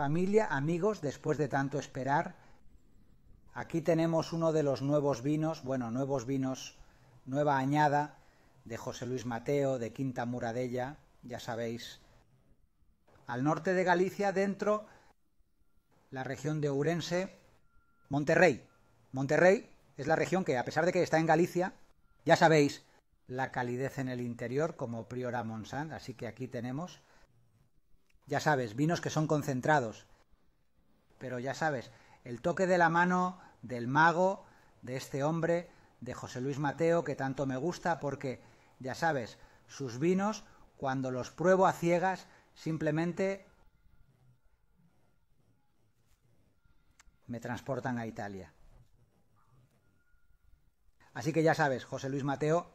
Familia, amigos, después de tanto esperar, aquí tenemos uno de los nuevos vinos, bueno, nuevos vinos, nueva añada de José Luis Mateo, de Quinta Muradella, ya sabéis. Al norte de Galicia, dentro, la región de Ourense, Monterrey. Monterrey es la región que, a pesar de que está en Galicia, ya sabéis la calidez en el interior como Priora Monsant, así que aquí tenemos ya sabes, vinos que son concentrados. Pero ya sabes, el toque de la mano del mago, de este hombre, de José Luis Mateo, que tanto me gusta, porque, ya sabes, sus vinos, cuando los pruebo a ciegas, simplemente me transportan a Italia. Así que ya sabes, José Luis Mateo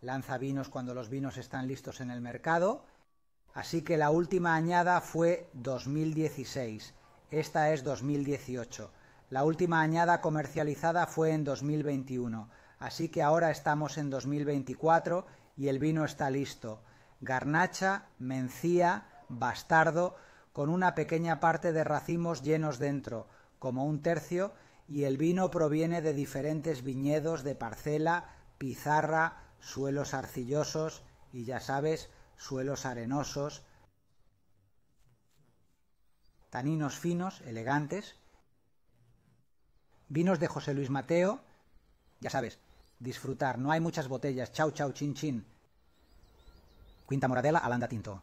lanza vinos cuando los vinos están listos en el mercado Así que la última añada fue 2016. Esta es 2018. La última añada comercializada fue en 2021. Así que ahora estamos en 2024 y el vino está listo. Garnacha, mencía, bastardo, con una pequeña parte de racimos llenos dentro, como un tercio, y el vino proviene de diferentes viñedos de parcela, pizarra, suelos arcillosos y ya sabes, suelos arenosos, taninos finos, elegantes, vinos de José Luis Mateo, ya sabes, disfrutar, no hay muchas botellas, chau chau chin chin. Quinta Moradela, Alanda Tinto.